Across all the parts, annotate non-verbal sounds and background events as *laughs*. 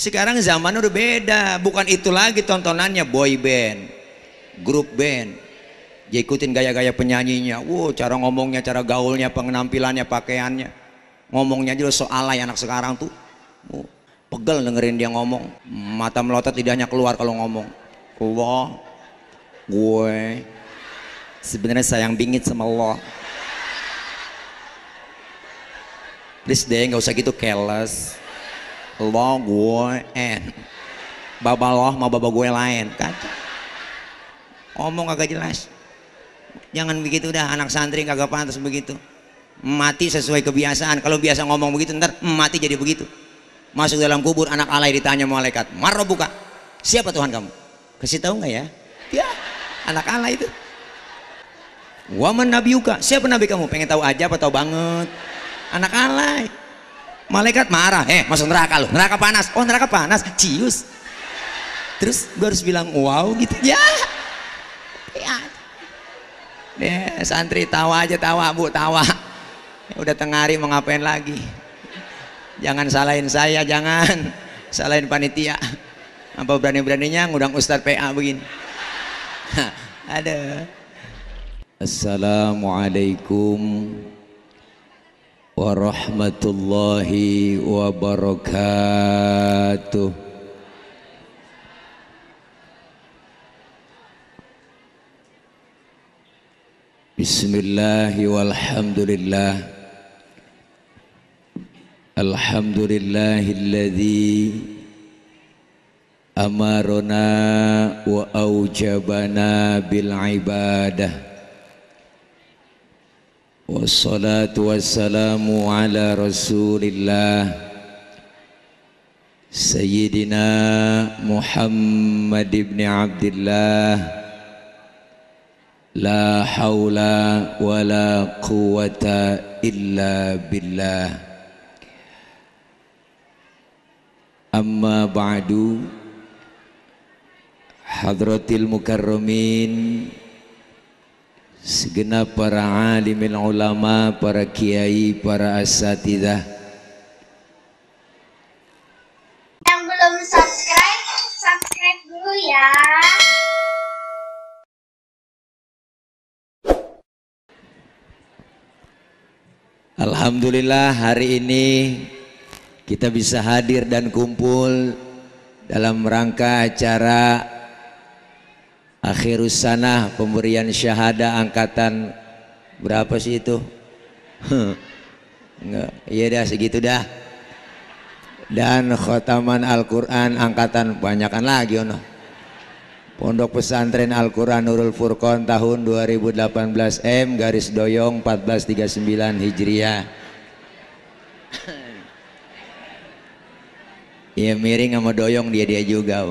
Sekarang zaman udah beda, bukan itu lagi tontonannya boy band, grup band. Dia ikutin gaya-gaya penyanyinya, wow cara ngomongnya, cara gaulnya, penampilannya, pakaiannya. Ngomongnya aja loh alay anak sekarang tuh. Wow, pegel dengerin dia ngomong, mata melotot tidak hanya keluar kalau ngomong. Wow, gue sebenarnya sayang bingit sama lo. Please deh, gak usah gitu keles lo gue en baba lo mau baba gue lain kan? omong kagak jelas jangan begitu dah anak santri kagak pantas begitu mati sesuai kebiasaan kalau biasa ngomong begitu ntar mati jadi begitu masuk dalam kubur anak alay ditanya malaikat marro buka siapa Tuhan kamu kasih tahu nggak ya ya anak alay itu waman nabiuka siapa nabi kamu pengen tahu aja apa tahu banget anak alay malaikat marah eh masuk neraka loh neraka panas oh neraka panas cius terus gue harus bilang wow gitu ya ya deh ya, santri tawa aja tawa bu tawa ya, udah tengah hari mau ngapain lagi jangan salahin saya jangan salahin panitia apa berani-beraninya ngundang Ustadz PA begini ada Assalamualaikum ورحمة الله وبركاته بسم الله والحمد لله الحمد لله الذي أمرنا وأوجبنا بالعباده والصلاة والسلام على رسول الله سيدنا محمد بن عبد الله لا حول ولا قوة إلا بالله أما بعد حضرة المكرمين segenap para alimin ulama, para kiai, para asatidah. Yang belum subscribe, subscribe dulu ya. Alhamdulillah hari ini kita bisa hadir dan kumpul dalam rangka acara akhirus sana pemberian syahada angkatan berapa sih itu *laughs* enggak iya dah segitu dah dan khotaman Al-Quran angkatan banyakan lagi ono Pondok Pesantren Al-Quran Nurul Furqon tahun 2018 M garis doyong 1439 Hijriah ya miring sama doyong dia-dia juga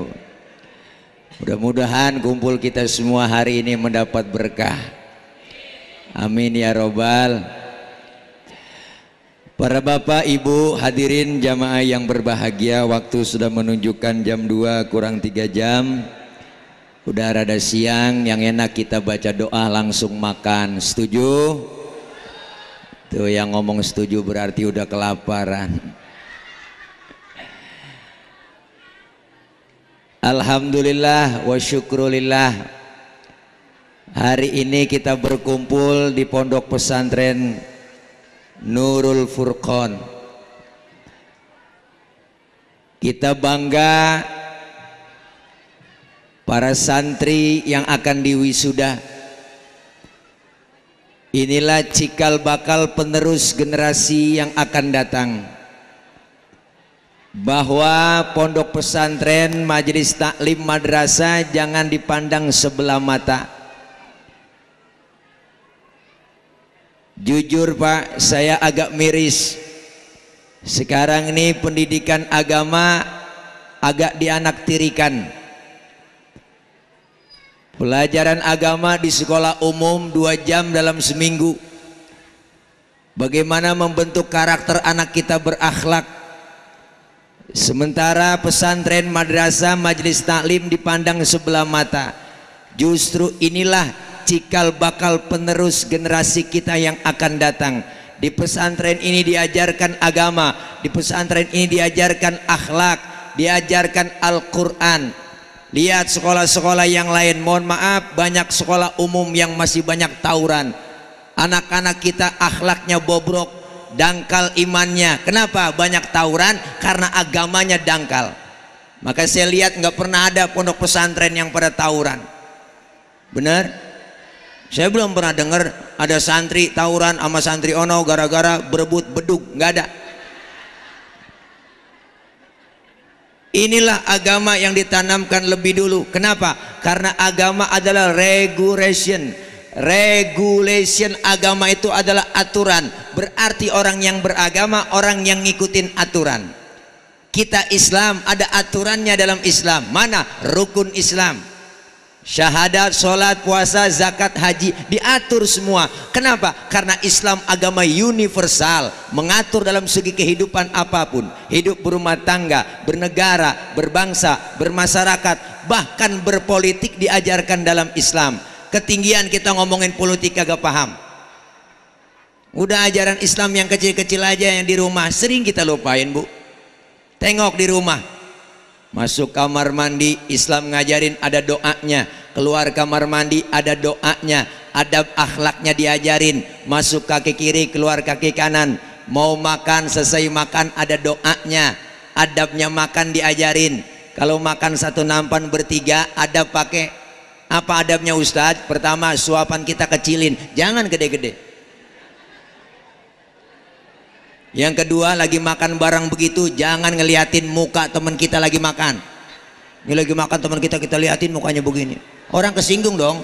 Mudah-mudahan kumpul kita semua hari ini mendapat berkah. Amin ya robbal. Para bapak, ibu, hadirin jamaah yang berbahagia, waktu sudah menunjukkan jam 2 kurang 3 jam. Udah rada siang, yang enak kita baca doa langsung makan. Setuju? Tuh yang ngomong setuju berarti udah kelaparan. Alhamdulillah wa syukrulillah Hari ini kita berkumpul di pondok pesantren Nurul Furqon Kita bangga para santri yang akan diwisuda Inilah cikal bakal penerus generasi yang akan datang bahwa pondok pesantren majelis taklim madrasah jangan dipandang sebelah mata jujur pak saya agak miris sekarang ini pendidikan agama agak dianaktirikan pelajaran agama di sekolah umum dua jam dalam seminggu bagaimana membentuk karakter anak kita berakhlak Sementara pesantren madrasah majelis taklim dipandang sebelah mata. Justru inilah cikal bakal penerus generasi kita yang akan datang. Di pesantren ini diajarkan agama, di pesantren ini diajarkan akhlak, diajarkan Al-Qur'an. Lihat sekolah-sekolah yang lain, mohon maaf banyak sekolah umum yang masih banyak tawuran. Anak-anak kita akhlaknya bobrok, dangkal imannya kenapa banyak tawuran karena agamanya dangkal maka saya lihat nggak pernah ada pondok pesantren yang pada tawuran benar saya belum pernah dengar ada santri tawuran sama santri ono gara-gara berebut beduk nggak ada Inilah agama yang ditanamkan lebih dulu. Kenapa? Karena agama adalah regulation regulation agama itu adalah aturan berarti orang yang beragama orang yang ngikutin aturan kita Islam ada aturannya dalam Islam mana rukun Islam syahadat, sholat, puasa, zakat, haji diatur semua kenapa? karena Islam agama universal mengatur dalam segi kehidupan apapun hidup berumah tangga, bernegara, berbangsa, bermasyarakat bahkan berpolitik diajarkan dalam Islam ketinggian kita ngomongin politik gak paham udah ajaran Islam yang kecil-kecil aja yang di rumah sering kita lupain bu tengok di rumah masuk kamar mandi Islam ngajarin ada doanya keluar kamar mandi ada doanya adab akhlaknya diajarin masuk kaki kiri keluar kaki kanan mau makan selesai makan ada doanya adabnya makan diajarin kalau makan satu nampan bertiga ada pakai apa adabnya Ustadz? Pertama, suapan kita kecilin, jangan gede-gede. Yang kedua, lagi makan barang begitu, jangan ngeliatin muka teman kita lagi makan. Ini lagi makan teman kita, kita liatin mukanya begini. Orang kesinggung dong.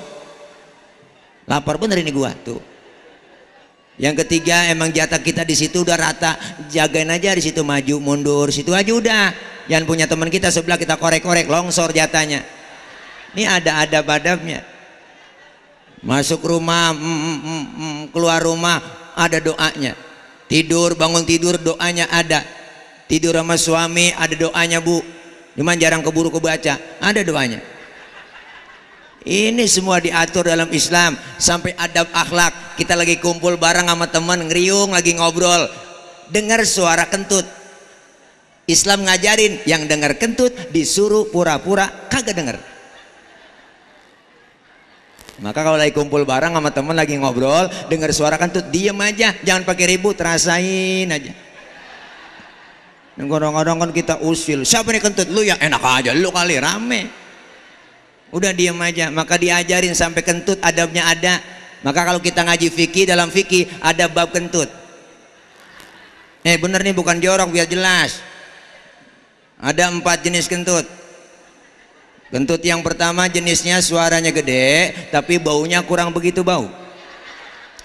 Lapar bener ini gua tuh. Yang ketiga, emang jatah kita di situ udah rata, jagain aja di situ maju mundur, situ aja udah. Yang punya teman kita sebelah kita korek-korek longsor jatahnya ini ada adab badamnya, masuk rumah mm mm, mm, mm, mm, keluar rumah ada doanya tidur bangun tidur doanya ada tidur sama suami ada doanya bu cuman jarang keburu kebaca ada doanya ini semua diatur dalam Islam sampai adab akhlak kita lagi kumpul bareng sama teman ngeriung lagi ngobrol dengar suara kentut Islam ngajarin yang dengar kentut disuruh pura-pura kagak dengar maka kalau lagi kumpul barang sama temen lagi ngobrol, dengar suara kan tuh diem aja, jangan pakai ribut, rasain aja. Dan ngorong kan kita usil, siapa nih kentut? Lu ya enak aja, lu kali rame. Udah diem aja, maka diajarin sampai kentut adabnya ada. Maka kalau kita ngaji fikih dalam fikih ada bab kentut. Eh bener nih bukan jorok biar jelas. Ada empat jenis kentut Kentut yang pertama jenisnya suaranya gede, tapi baunya kurang begitu bau.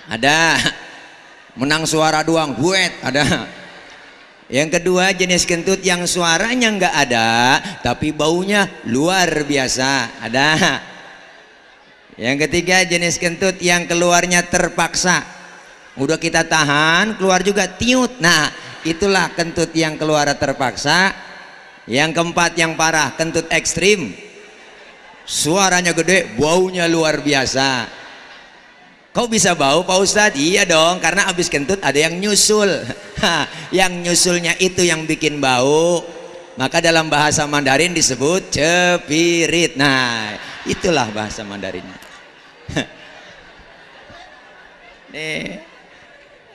Ada menang suara doang, buet, ada. Yang kedua jenis kentut yang suaranya nggak ada, tapi baunya luar biasa, ada. Yang ketiga jenis kentut yang keluarnya terpaksa. Udah kita tahan, keluar juga tiut. Nah, itulah kentut yang keluar terpaksa. Yang keempat yang parah, kentut ekstrim suaranya gede baunya luar biasa kau bisa bau Pak Ustadz? iya dong karena habis kentut ada yang nyusul *laughs* Hah, yang nyusulnya itu yang bikin bau maka dalam bahasa Mandarin disebut cepirit nah itulah bahasa Mandarinnya *laughs* nih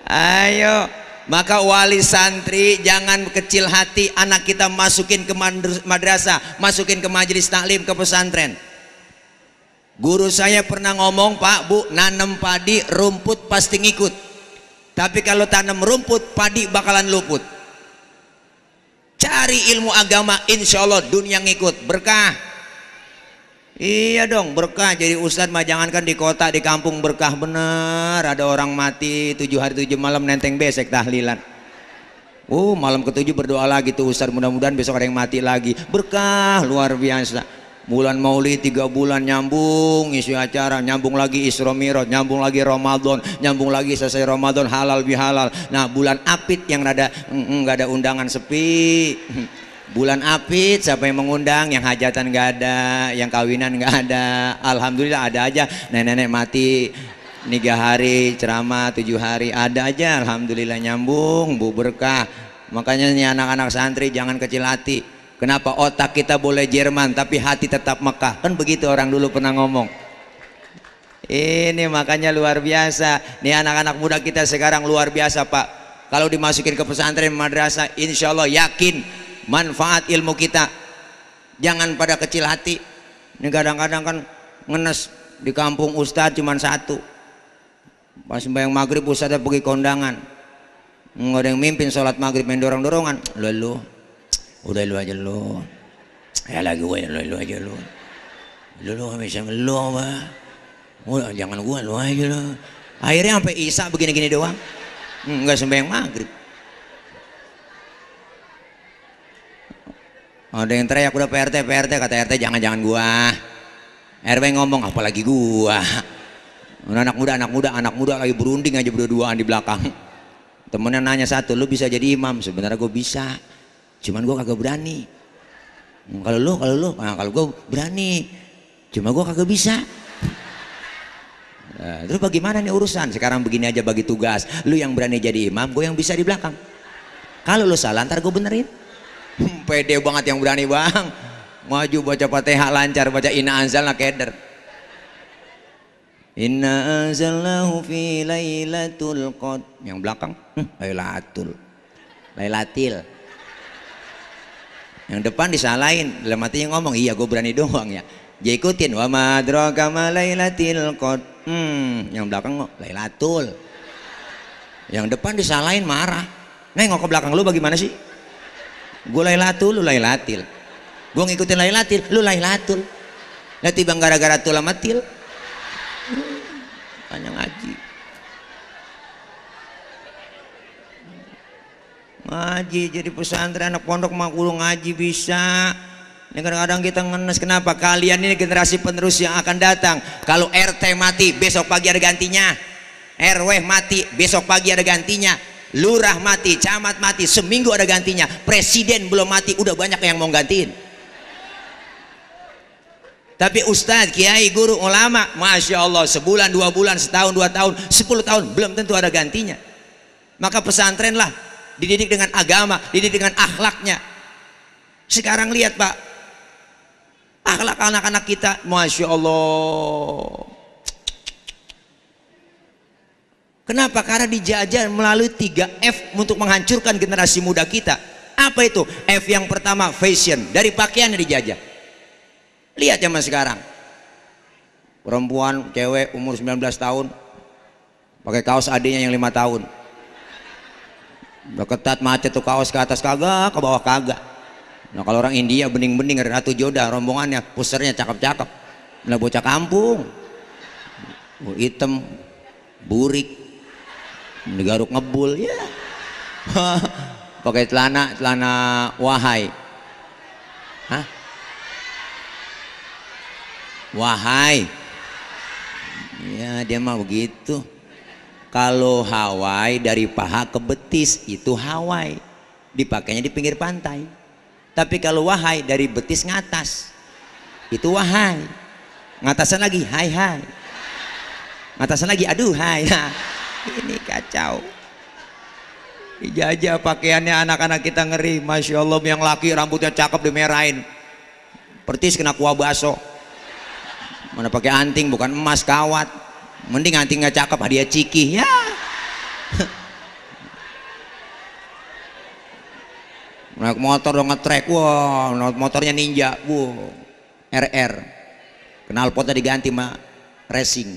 ayo maka wali santri jangan kecil hati anak kita masukin ke madrasah masukin ke majelis taklim ke pesantren guru saya pernah ngomong pak bu nanam padi rumput pasti ngikut tapi kalau tanam rumput padi bakalan luput cari ilmu agama insya Allah dunia ngikut berkah Iya dong berkah jadi ustadz mah jangankan di kota di kampung berkah bener ada orang mati tujuh hari tujuh malam nenteng besek tahlilan Oh malam ketujuh berdoa lagi tuh ustadz mudah-mudahan besok ada yang mati lagi berkah luar biasa bulan maulid tiga bulan nyambung isu acara nyambung lagi isra mirot nyambung lagi Ramadan nyambung lagi selesai Ramadan halal bihalal nah bulan apit yang ada nggak mm -mm, ada undangan sepi *laughs* bulan api siapa yang mengundang yang hajatan gak ada yang kawinan gak ada alhamdulillah ada aja nenek-nenek mati tiga hari ceramah tujuh hari ada aja alhamdulillah nyambung bu berkah makanya nih anak-anak santri jangan kecil hati kenapa otak kita boleh Jerman tapi hati tetap Mekah kan begitu orang dulu pernah ngomong ini makanya luar biasa nih anak-anak muda kita sekarang luar biasa pak kalau dimasukin ke pesantren madrasah insya Allah yakin manfaat ilmu kita jangan pada kecil hati ini kadang-kadang kan ngenes di kampung ustadz cuma satu pas sembahyang maghrib ustadz pergi kondangan nggak ada yang mimpin sholat maghrib main dorong-dorongan lu lu udah lu aja lu ya lagi gue ya, lu lu aja lu lu lu bisa lu apa jangan gue lu aja lu akhirnya sampai Isa begini-gini doang hmm, nggak sembahyang maghrib Oh, ada yang teriak udah PRT PRT kata RT jangan jangan gua RW ngomong apalagi gua anak muda anak muda anak muda lagi berunding aja berdua-duaan di belakang temennya nanya satu lu bisa jadi imam sebenarnya gue bisa cuman gue kagak berani kalau lu kalau lu nah, kalau gue berani cuma gue kagak bisa nah, terus bagaimana nih urusan sekarang begini aja bagi tugas lu yang berani jadi imam gue yang bisa di belakang kalau lu salah ntar gue benerin Hmm, pede banget yang berani bang maju baca fatihah lancar baca inna anzalna keder inna anzalnahu fi laylatul qad yang belakang hmm, laylatul laylatil yang depan disalahin dalam hati yang ngomong iya gue berani doang ya dia ikutin wa madraka ma laylatil qad hmm, yang belakang laylatul yang depan disalahin marah nengok ke belakang lu bagaimana sih gue lailatul lu lailatil gue ngikutin lailatil lu lailatul nanti bang gara-gara tulah matil tanya ngaji ngaji jadi pesantren anak pondok mah kudu ngaji bisa ini kadang-kadang kita ngenes kenapa kalian ini generasi penerus yang akan datang kalau RT mati besok pagi ada gantinya RW mati besok pagi ada gantinya lurah mati, camat mati, seminggu ada gantinya, presiden belum mati, udah banyak yang mau gantiin. Tapi ustadz, kiai, guru, ulama, masya Allah, sebulan, dua bulan, setahun, dua tahun, sepuluh tahun, belum tentu ada gantinya. Maka pesantrenlah, dididik dengan agama, dididik dengan akhlaknya. Sekarang lihat pak, akhlak anak-anak kita, masya Allah Kenapa? Karena dijajah melalui 3F untuk menghancurkan generasi muda kita. Apa itu? F yang pertama fashion, dari pakaian yang dijajah. Lihat zaman sekarang. Perempuan, cewek umur 19 tahun pakai kaos adiknya yang 5 tahun. Udah ketat macet tuh kaos ke atas kagak, ke bawah kagak. Nah kalau orang India bening-bening Ratu Joda rombongannya pusernya cakep-cakep. Nah bocah kampung. Hitam, burik, negaruk ngebul ya pakai celana celana wahai Hah? wahai ya dia mau begitu kalau Hawaii dari paha ke betis itu Hawaii, dipakainya di pinggir pantai tapi kalau wahai dari betis ngatas itu wahai ngatasan lagi hai hai ngatasan lagi aduh hai nah, ini kacau aja pakaiannya anak-anak kita ngeri Masya Allah yang laki rambutnya cakep dimerahin pertis kena kuah baso mana pakai anting bukan emas kawat mending antingnya cakep hadiah ciki ya *laughs* naik motor dong ngetrek wah wow, motornya ninja wow RR kenal potnya diganti mah racing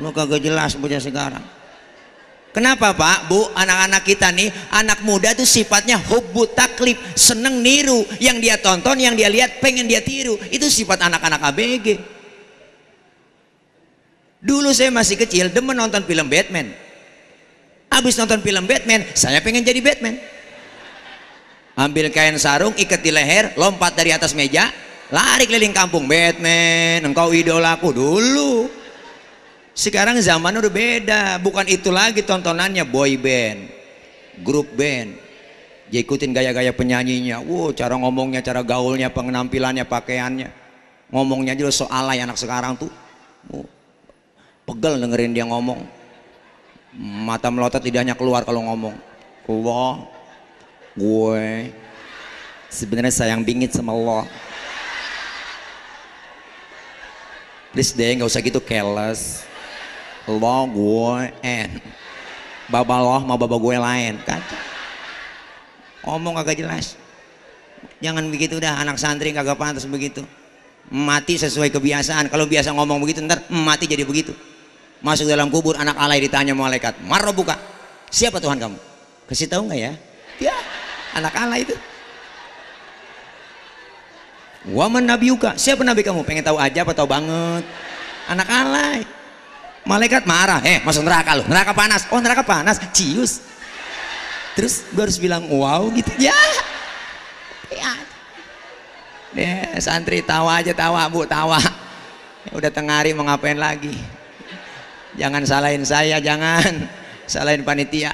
lu kagak jelas punya sekarang Kenapa Pak, Bu, anak-anak kita nih, anak muda tuh sifatnya hubbu taklif, seneng niru, yang dia tonton, yang dia lihat, pengen dia tiru, itu sifat anak-anak ABG. Dulu saya masih kecil, demen nonton film Batman. Habis nonton film Batman, saya pengen jadi Batman. Ambil kain sarung, ikat di leher, lompat dari atas meja, lari keliling kampung, Batman, engkau idolaku dulu sekarang zaman udah beda, bukan itu lagi tontonannya boy band, grup band. Dia ikutin gaya-gaya penyanyinya, wow cara ngomongnya, cara gaulnya, penampilannya, pakaiannya. Ngomongnya aja so alay anak sekarang tuh. Wow. Pegel dengerin dia ngomong. Mata melotot lidahnya keluar kalau ngomong. Wah, gue sebenarnya sayang bingit sama lo. Please deh, nggak usah gitu keles lo gue en baba lo sama baba gue lain kacau omong kagak jelas jangan begitu dah anak santri kagak pantas begitu mati sesuai kebiasaan kalau biasa ngomong begitu ntar mati jadi begitu masuk dalam kubur anak alay ditanya malaikat marro buka siapa Tuhan kamu kasih tahu nggak ya ya anak alay itu waman nabiuka siapa nabi kamu pengen tahu aja apa tahu banget anak alay malaikat marah eh masuk neraka loh neraka panas oh neraka panas cius terus gue harus bilang wow gitu ya ya deh ya, santri tawa aja tawa bu tawa udah tengah hari mau ngapain lagi jangan salahin saya jangan salahin panitia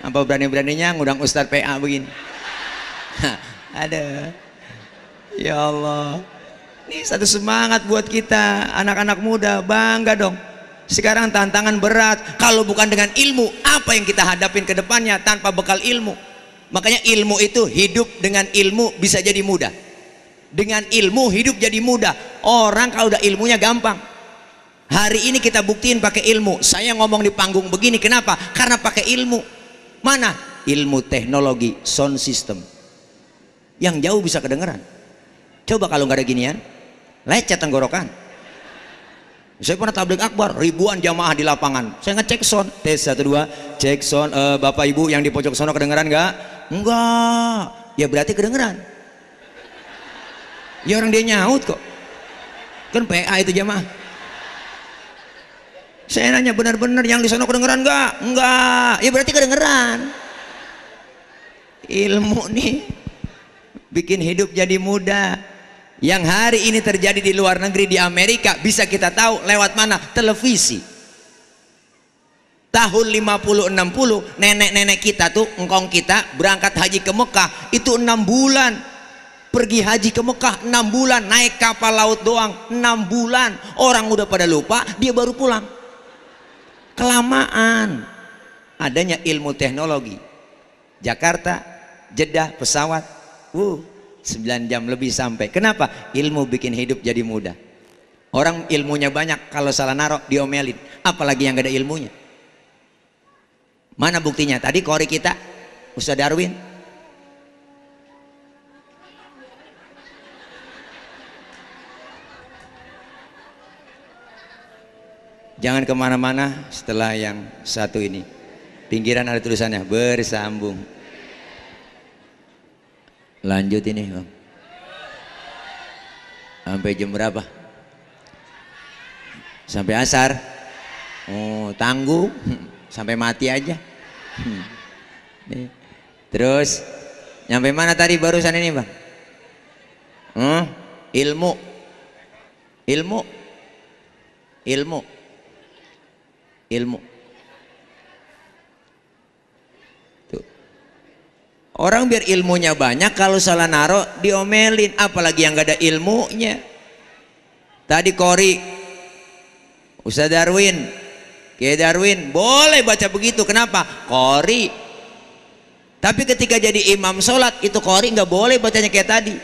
apa berani-beraninya ngundang Ustadz PA begini *laughs* ada ya Allah ini satu semangat buat kita anak-anak muda bangga dong sekarang tantangan berat kalau bukan dengan ilmu apa yang kita hadapin ke depannya tanpa bekal ilmu makanya ilmu itu hidup dengan ilmu bisa jadi mudah dengan ilmu hidup jadi mudah orang kalau udah ilmunya gampang hari ini kita buktiin pakai ilmu saya ngomong di panggung begini kenapa karena pakai ilmu mana ilmu teknologi sound system yang jauh bisa kedengeran coba kalau nggak ada ginian lecet tenggorokan saya pernah tablik akbar, ribuan jamaah di lapangan. Saya ngecek sound, tes satu dua, cek sound. Uh, Bapak Ibu yang di pojok sono kedengeran nggak? Enggak. Ya berarti kedengeran. Ya orang dia nyaut kok. Kan PA itu jamaah. Saya nanya benar-benar yang di sana kedengeran nggak? Enggak. Ya berarti kedengeran. Ilmu nih bikin hidup jadi mudah yang hari ini terjadi di luar negeri di Amerika bisa kita tahu lewat mana televisi tahun 50-60 nenek-nenek kita tuh engkong kita berangkat haji ke Mekah itu enam bulan pergi haji ke Mekah enam bulan naik kapal laut doang enam bulan orang udah pada lupa dia baru pulang kelamaan adanya ilmu teknologi Jakarta Jeddah pesawat uh 9 jam lebih sampai. Kenapa? Ilmu bikin hidup jadi mudah. Orang ilmunya banyak, kalau salah narok diomelin. Apalagi yang gak ada ilmunya. Mana buktinya? Tadi kori kita, Ustaz Darwin. Jangan kemana-mana setelah yang satu ini. Pinggiran ada tulisannya, bersambung. Lanjut ini, Bang. Sampai jam berapa? Sampai asar. Oh, tangguh *laughs* sampai mati aja. *laughs* Terus nyampe mana tadi barusan ini, Bang? Hmm? Ilmu. Ilmu. Ilmu. Ilmu. Orang biar ilmunya banyak, kalau salah naruh diomelin, apalagi yang gak ada ilmunya. Tadi Kori, Ustaz Darwin, Kiai Darwin, boleh baca begitu, kenapa? Kori. Tapi ketika jadi imam sholat, itu Kori nggak boleh bacanya kayak tadi.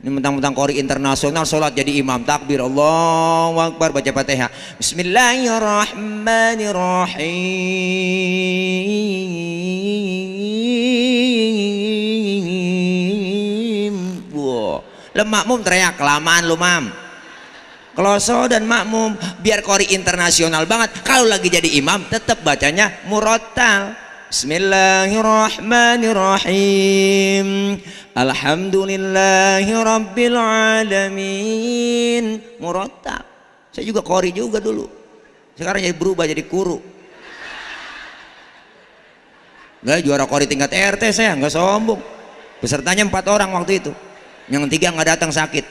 Ini mentang-mentang kori internasional sholat jadi imam takbir Allah Akbar baca pateha. Bismillahirrahmanirrahim Lah makmum teriak, kelamaan lu mam. Kloso dan makmum biar kori internasional banget. Kalau lagi jadi imam tetap bacanya murotal. Bismillahirrahmanirrahim. Alhamdulillahirrabbilalamin. alamin. Murotal. Saya juga kori juga dulu. Sekarang jadi berubah jadi kuru. Gak juara kori tingkat RT saya, nggak sombong. Pesertanya empat orang waktu itu yang ketiga nggak datang sakit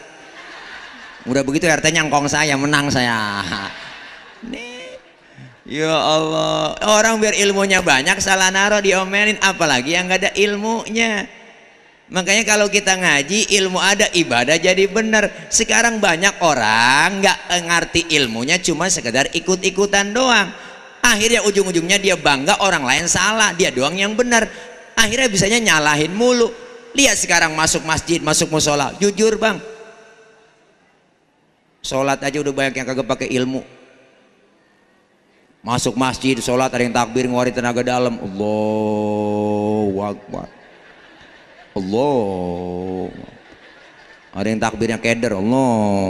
udah begitu RT nyangkong saya menang saya *laughs* nih ya Allah orang biar ilmunya banyak salah naro diomelin apalagi yang nggak ada ilmunya makanya kalau kita ngaji ilmu ada ibadah jadi benar sekarang banyak orang nggak ngerti ilmunya cuma sekedar ikut-ikutan doang akhirnya ujung-ujungnya dia bangga orang lain salah dia doang yang benar akhirnya bisanya nyalahin mulu lihat sekarang masuk masjid masuk musola jujur bang sholat aja udah banyak yang kagak pakai ilmu masuk masjid sholat ada yang takbir ngeluarin tenaga dalam Allah Akbar Allah ada yang takbirnya keder Allah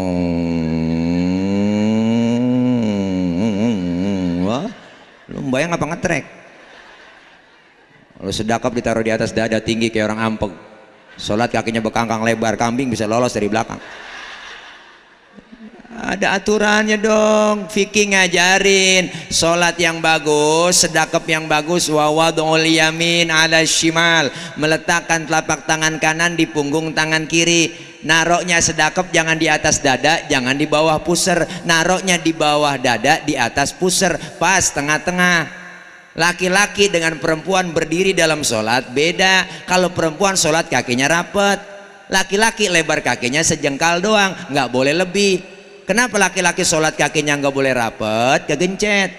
lu bayang apa ngetrek lu sedakap ditaruh di atas dada tinggi kayak orang ampek sholat kakinya bekangkang lebar kambing bisa lolos dari belakang ada aturannya dong fikih ngajarin sholat yang bagus sedakep yang bagus wawadul yamin ala shimal meletakkan telapak tangan kanan di punggung tangan kiri naroknya sedakep jangan di atas dada jangan di bawah puser naroknya di bawah dada di atas puser pas tengah-tengah laki-laki dengan perempuan berdiri dalam sholat beda kalau perempuan sholat kakinya rapet laki-laki lebar kakinya sejengkal doang nggak boleh lebih kenapa laki-laki sholat kakinya nggak boleh rapet kegencet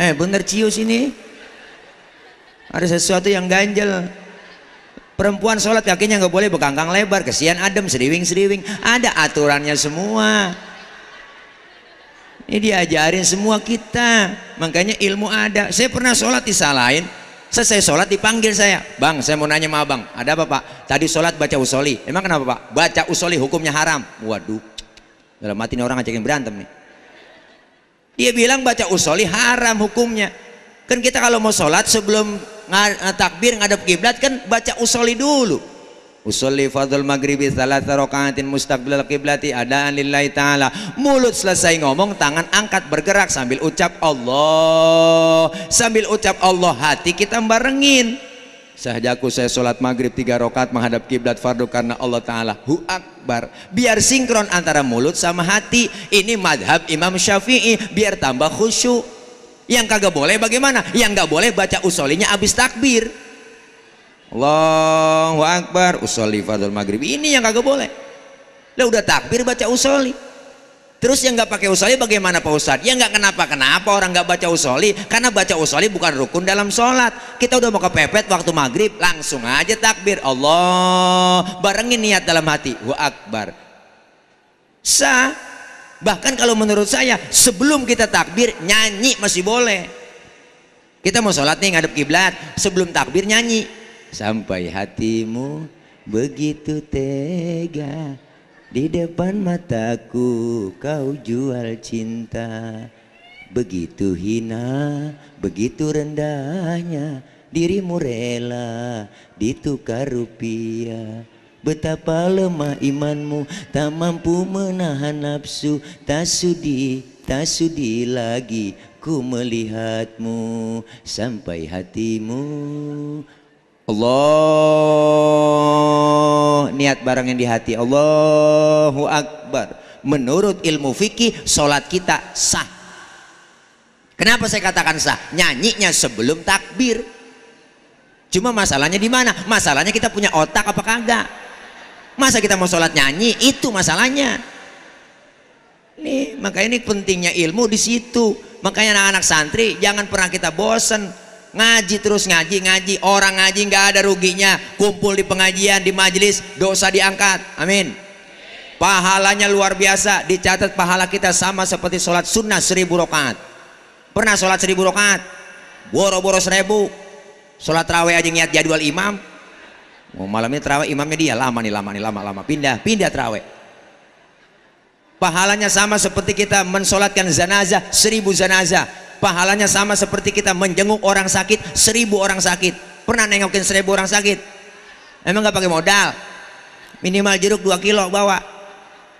eh bener cius ini ada sesuatu yang ganjel perempuan sholat kakinya nggak boleh bekangkang lebar kesian adem seriwing seriwing ada aturannya semua ini diajarin semua kita. Makanya ilmu ada. Saya pernah sholat di disalahin. Selesai sholat dipanggil saya. Bang, saya mau nanya sama abang. Ada apa pak? Tadi sholat baca usoli. Emang kenapa pak? Baca usoli hukumnya haram. Waduh. Dalam mati orang ngajakin berantem nih. Dia bilang baca usoli haram hukumnya. Kan kita kalau mau sholat sebelum takbir ngadap kiblat kan baca usoli dulu. Usolli fadl maghribi thalatha rakaatin mustaqbil qiblati ada lillahi taala. Mulut selesai ngomong, tangan angkat bergerak sambil ucap Allah. Sambil ucap Allah, hati kita barengin. Sahajaku saya sholat maghrib tiga rokat menghadap kiblat fardu karena Allah Ta'ala Hu Akbar Biar sinkron antara mulut sama hati Ini madhab Imam Syafi'i Biar tambah khusyuk Yang kagak boleh bagaimana? Yang gak boleh baca usolinya abis takbir Allahu Akbar usolli fadl maghrib ini yang kagak boleh lah udah takbir baca usolli terus yang nggak pakai usolli bagaimana Pak Ustadz ya nggak kenapa kenapa orang nggak baca usolli karena baca usolli bukan rukun dalam sholat kita udah mau kepepet waktu maghrib langsung aja takbir Allah barengin niat dalam hati Wah akbar sah bahkan kalau menurut saya sebelum kita takbir nyanyi masih boleh kita mau sholat nih ngadep kiblat sebelum takbir nyanyi sampai hatimu begitu tega di depan mataku kau jual cinta begitu hina begitu rendahnya dirimu rela ditukar rupiah Betapa lemah imanmu Tak mampu menahan nafsu Tak sudi, tak sudi lagi Ku melihatmu Sampai hatimu Allah niat barang yang di hati Allahu Akbar menurut ilmu fikih sholat kita sah kenapa saya katakan sah nyanyinya sebelum takbir cuma masalahnya di mana masalahnya kita punya otak apa kagak masa kita mau sholat nyanyi itu masalahnya nih makanya ini pentingnya ilmu di situ makanya anak-anak santri jangan pernah kita bosen ngaji terus ngaji ngaji orang ngaji nggak ada ruginya kumpul di pengajian di majelis dosa diangkat amin pahalanya luar biasa dicatat pahala kita sama seperti sholat sunnah seribu rakaat pernah sholat seribu rakaat boro-boro seribu sholat terawih aja niat jadwal imam oh, malam ini terawih imamnya dia lama nih lama nih lama lama pindah pindah terawih pahalanya sama seperti kita mensolatkan zanazah seribu zanazah pahalanya sama seperti kita menjenguk orang sakit seribu orang sakit pernah nengokin seribu orang sakit emang nggak pakai modal minimal jeruk dua kilo bawa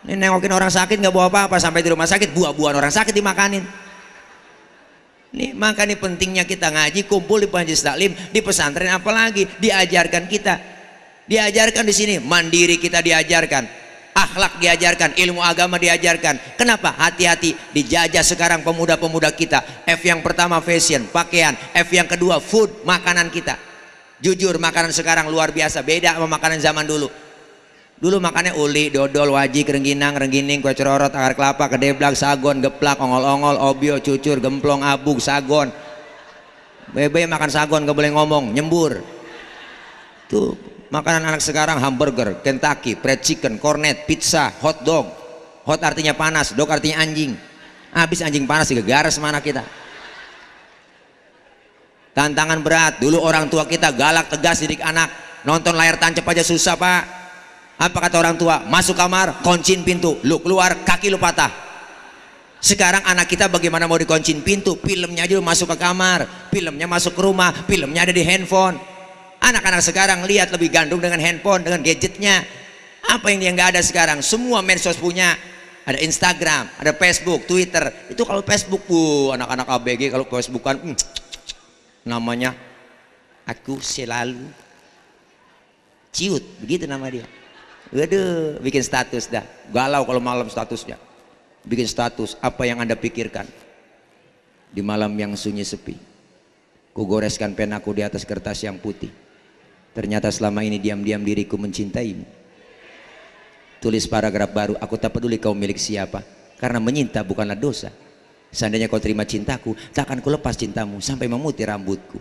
ini nengokin orang sakit nggak bawa apa-apa sampai di rumah sakit buah-buahan orang sakit dimakanin ini maka nih pentingnya kita ngaji, kumpul di panji Taklim, di pesantren apalagi diajarkan kita. Diajarkan di sini, mandiri kita diajarkan akhlak diajarkan, ilmu agama diajarkan. Kenapa? Hati-hati dijajah sekarang pemuda-pemuda kita. F yang pertama fashion, pakaian. F yang kedua food, makanan kita. Jujur makanan sekarang luar biasa, beda sama makanan zaman dulu. Dulu makannya uli, dodol, waji, kerengginang, renggining, kue cerorot, akar kelapa, kedeblak, sagon, geplak, ongol-ongol, obio, cucur, gemplong, abuk, sagon. Bebe makan sagon gak boleh ngomong, nyembur. Tuh makanan anak sekarang hamburger, Kentucky, fried chicken, cornet, pizza, hot dog hot artinya panas, dog artinya anjing habis anjing panas juga gara mana kita tantangan berat, dulu orang tua kita galak tegas didik anak nonton layar tancap aja susah pak apa kata orang tua, masuk kamar, kuncin pintu lu keluar, kaki lu patah sekarang anak kita bagaimana mau dikunciin pintu filmnya aja masuk ke kamar filmnya masuk ke rumah filmnya ada di handphone Anak-anak sekarang lihat lebih gandung dengan handphone, dengan gadgetnya. Apa yang dia nggak ada sekarang? Semua medsos punya. Ada Instagram, ada Facebook, Twitter. Itu kalau Facebook bu, anak-anak ABG kalau Facebook kan hmm, namanya aku selalu ciut begitu nama dia waduh bikin status dah galau kalau malam statusnya bikin status apa yang anda pikirkan di malam yang sunyi sepi ku goreskan penaku di atas kertas yang putih Ternyata selama ini diam-diam diriku mencintaimu. Tulis paragraf baru, aku tak peduli kau milik siapa. Karena menyinta bukanlah dosa. Seandainya kau terima cintaku, tak akan kulepas cintamu sampai memutih rambutku.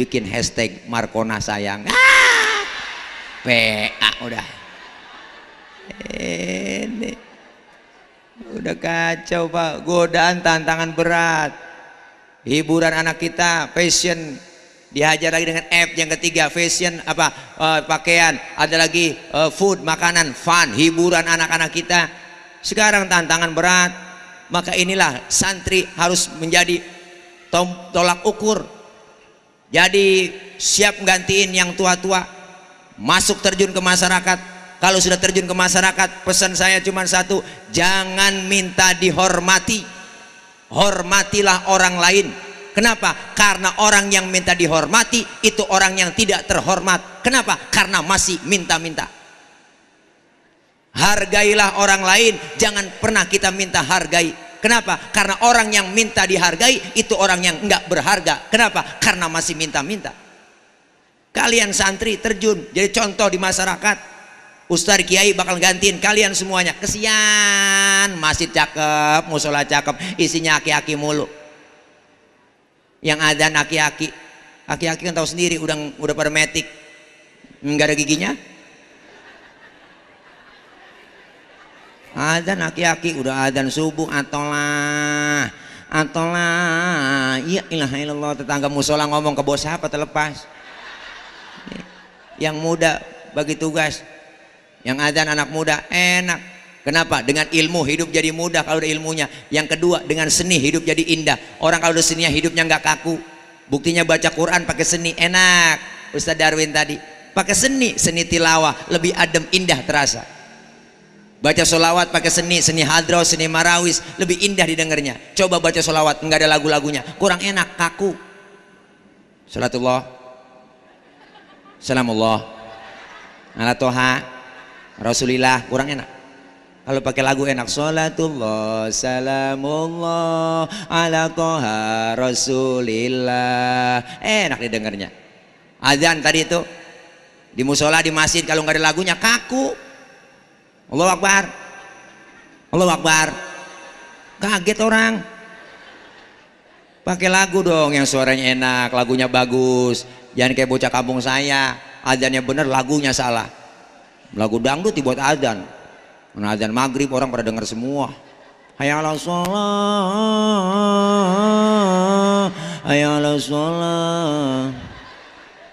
Bikin hashtag Markona sayang. Ah! PA udah. Ini. Udah kacau pak, godaan tantangan berat. Hiburan anak kita, passion dihajar lagi dengan F yang ketiga fashion apa uh, pakaian ada lagi uh, food makanan fun hiburan anak-anak kita sekarang tantangan berat maka inilah santri harus menjadi tolak ukur jadi siap gantiin yang tua-tua masuk terjun ke masyarakat kalau sudah terjun ke masyarakat pesan saya cuma satu jangan minta dihormati hormatilah orang lain Kenapa? Karena orang yang minta dihormati itu orang yang tidak terhormat. Kenapa? Karena masih minta-minta. Hargailah orang lain, jangan pernah kita minta hargai. Kenapa? Karena orang yang minta dihargai itu orang yang enggak berharga. Kenapa? Karena masih minta-minta. Kalian santri terjun jadi contoh di masyarakat. Ustadz Kiai bakal gantiin kalian semuanya. Kesian, masih cakep, musola cakep, isinya aki-aki mulu yang ada aki-aki aki-aki kan tahu sendiri udah udah pada metik nggak ada giginya Azan aki-aki udah azan subuh atolah atolah iya ilaha illallah tetangga musola ngomong ke bos apa terlepas yang muda bagi tugas yang azan anak muda enak Kenapa? Dengan ilmu hidup jadi mudah kalau ada ilmunya. Yang kedua dengan seni hidup jadi indah. Orang kalau ada seninya hidupnya nggak kaku. Buktinya baca Quran pakai seni enak. Ustaz Darwin tadi pakai seni seni tilawah lebih adem indah terasa. Baca solawat pakai seni seni hadroh seni marawis lebih indah didengarnya. Coba baca solawat nggak ada lagu-lagunya kurang enak kaku. Salatullah. Salamullah. Ala Rasulillah kurang enak kalau pakai lagu enak Salatullah Salamullah Ala koha Rasulillah Enak didengarnya Azan tadi itu Di musola di masjid kalau nggak ada lagunya kaku Allah Akbar Allah Akbar Kaget orang Pakai lagu dong yang suaranya enak Lagunya bagus Jangan kayak bocah kampung saya Azannya bener lagunya salah Lagu dangdut dibuat azan Menazan maghrib orang pada dengar semua. ala sholat, ala sholat,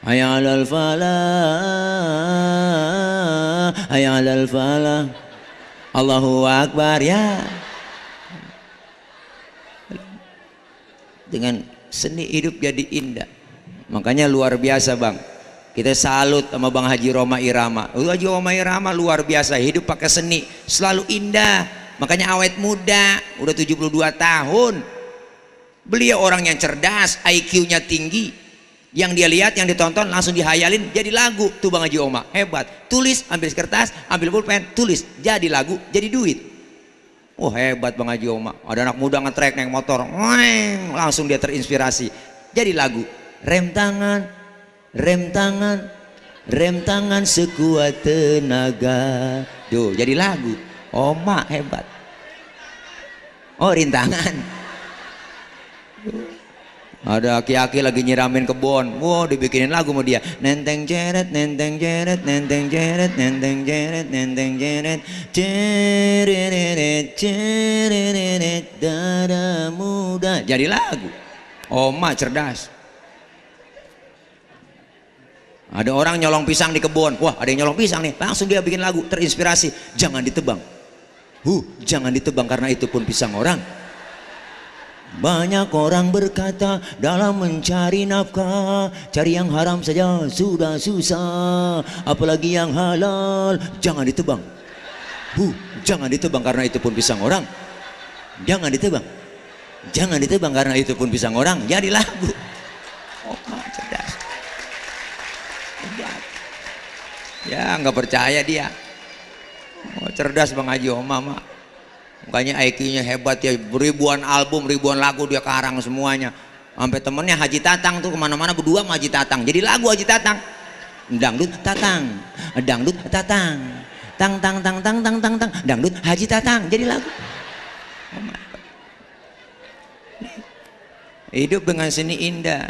hayala falah, hayala falah. Allahu Akbar ya. Dengan seni hidup jadi indah. Makanya luar biasa bang. Kita salut sama Bang Haji Roma Irama. bang oh, Haji Roma Irama luar biasa, hidup pakai seni, selalu indah. Makanya awet muda, udah 72 tahun. Beliau orang yang cerdas, IQ-nya tinggi. Yang dia lihat, yang ditonton langsung dihayalin jadi lagu tuh Bang Haji Oma. Hebat. Tulis, ambil kertas, ambil pulpen, tulis, jadi lagu, jadi duit. oh, hebat Bang Haji Oma. Ada anak muda ngetrek naik motor, langsung dia terinspirasi. Jadi lagu. Rem tangan, rem tangan rem tangan sekuat tenaga tuh jadi lagu oma oh, hebat oh rintangan ada aki-aki lagi nyiramin kebun wow dibikinin lagu sama dia nenteng jeret nenteng jeret nenteng jeret nenteng jeret nenteng jeret jeret jeret dada muda jadi lagu oma oh, cerdas ada orang nyolong pisang di kebun. Wah, ada yang nyolong pisang nih. Langsung dia bikin lagu terinspirasi. Jangan ditebang. Huh, jangan ditebang karena itu pun pisang orang. Banyak orang berkata dalam mencari nafkah Cari yang haram saja sudah susah Apalagi yang halal Jangan ditebang huh, Jangan ditebang karena itu pun pisang orang Jangan ditebang Jangan ditebang karena itu pun pisang orang Jadi lagu oh, ya nggak percaya dia oh, cerdas bang Haji mak. makanya IQ-nya hebat ya ribuan album ribuan lagu dia karang semuanya sampai temennya Haji Tatang tuh kemana-mana berdua sama Haji Tatang jadi lagu Haji Tatang dangdut tatang dangdut tatang tang tang tang tang tang tang tang dangdut Haji Tatang jadi lagu oh hidup dengan seni indah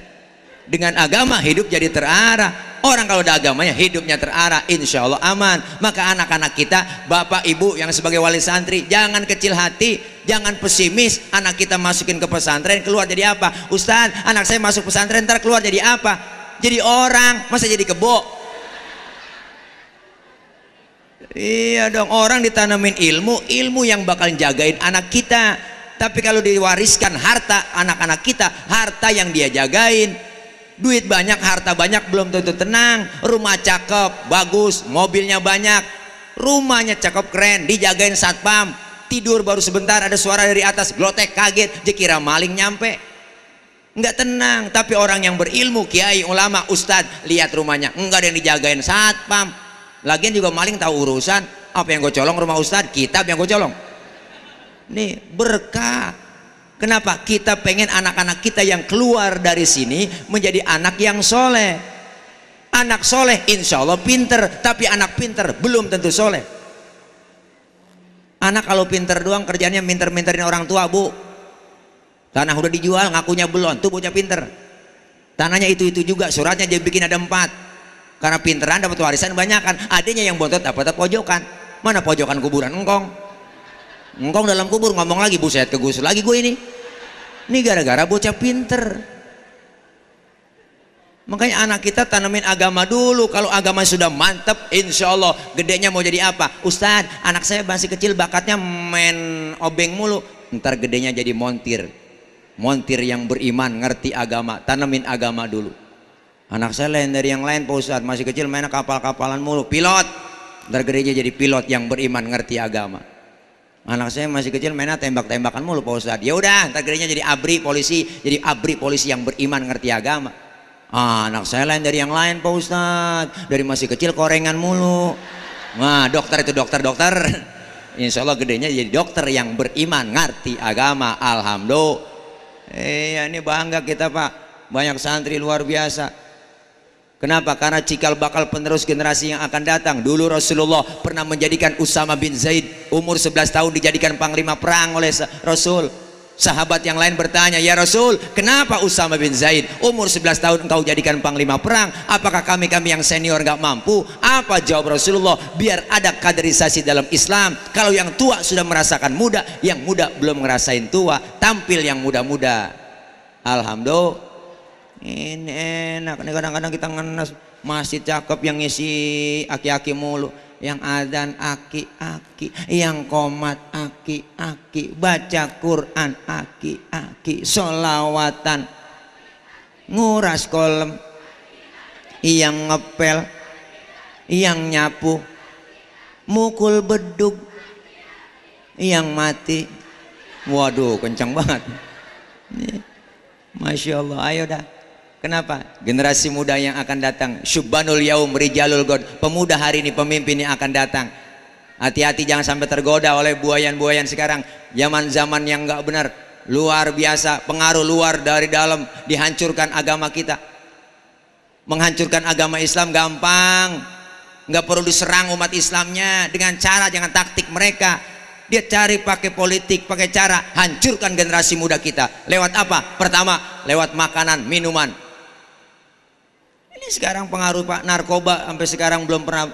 dengan agama hidup jadi terarah Orang kalau ada agamanya hidupnya terarah, insya Allah aman. Maka anak-anak kita, bapak ibu yang sebagai wali santri, jangan kecil hati, jangan pesimis. Anak kita masukin ke pesantren, keluar jadi apa? Ustaz, anak saya masuk pesantren, ntar keluar jadi apa? Jadi orang, masa jadi kebo? Iya dong, orang ditanamin ilmu, ilmu yang bakal jagain anak kita. Tapi kalau diwariskan harta anak-anak kita, harta yang dia jagain, duit banyak harta banyak belum tentu tenang rumah cakep bagus mobilnya banyak rumahnya cakep keren dijagain satpam tidur baru sebentar ada suara dari atas glotek kaget dikira maling nyampe nggak tenang tapi orang yang berilmu kiai ulama ustad lihat rumahnya nggak ada yang dijagain satpam lagian juga maling tahu urusan apa yang gue colong rumah ustad kitab yang gue colong nih berkah Kenapa? Kita pengen anak-anak kita yang keluar dari sini menjadi anak yang soleh. Anak soleh insya Allah pinter, tapi anak pinter belum tentu soleh. Anak kalau pinter doang kerjanya minter-minterin orang tua bu. Tanah udah dijual ngakunya belum, tuh punya pinter. Tanahnya itu-itu juga, suratnya dia bikin ada empat. Karena pinteran dapat warisan banyak kan, adanya yang bontot dapat pojokan. Mana pojokan kuburan engkong? Ngkong dalam kubur ngomong lagi buset kegus lagi gue ini ini gara-gara bocah pinter makanya anak kita tanamin agama dulu kalau agama sudah mantep insya Allah gedenya mau jadi apa Ustad anak saya masih kecil bakatnya main obeng mulu ntar gedenya jadi montir montir yang beriman ngerti agama tanamin agama dulu anak saya lain dari yang lain Pak Ustadz masih kecil main kapal-kapalan mulu pilot ntar gedenya jadi pilot yang beriman ngerti agama Anak saya masih kecil mainnya tembak-tembakan mulu Pak Ustadz. Ya udah, ntar jadi abri polisi, jadi abri polisi yang beriman ngerti agama. Ah, anak saya lain dari yang lain Pak Ustadz. Dari masih kecil korengan mulu. Nah, dokter itu dokter dokter. Insya Allah gedenya jadi dokter yang beriman ngerti agama. Alhamdulillah. eh, ya ini bangga kita Pak. Banyak santri luar biasa Kenapa? Karena cikal bakal penerus generasi yang akan datang. Dulu Rasulullah pernah menjadikan Usama bin Zaid umur 11 tahun dijadikan panglima perang oleh Rasul. Sahabat yang lain bertanya, "Ya Rasul, kenapa Usama bin Zaid umur 11 tahun engkau jadikan panglima perang? Apakah kami-kami yang senior enggak mampu?" Apa jawab Rasulullah? "Biar ada kaderisasi dalam Islam. Kalau yang tua sudah merasakan muda, yang muda belum ngerasain tua, tampil yang muda-muda." Alhamdulillah ini enak nih kadang-kadang kita ngenes masih cakep yang ngisi aki-aki mulu yang adan aki-aki yang komat aki-aki baca Quran aki-aki solawatan nguras kolom yang ngepel yang nyapu mukul beduk yang mati waduh kencang banget Masya Allah ayo dah Kenapa? Generasi muda yang akan datang. Subbanul yaum rijalul god. Pemuda hari ini pemimpin yang akan datang. Hati-hati jangan sampai tergoda oleh buayan-buayan sekarang. Zaman-zaman yang nggak benar. Luar biasa, pengaruh luar dari dalam dihancurkan agama kita. Menghancurkan agama Islam gampang. Nggak perlu diserang umat Islamnya dengan cara jangan taktik mereka. Dia cari pakai politik, pakai cara hancurkan generasi muda kita. Lewat apa? Pertama, lewat makanan, minuman ini sekarang pengaruh Pak narkoba sampai sekarang belum pernah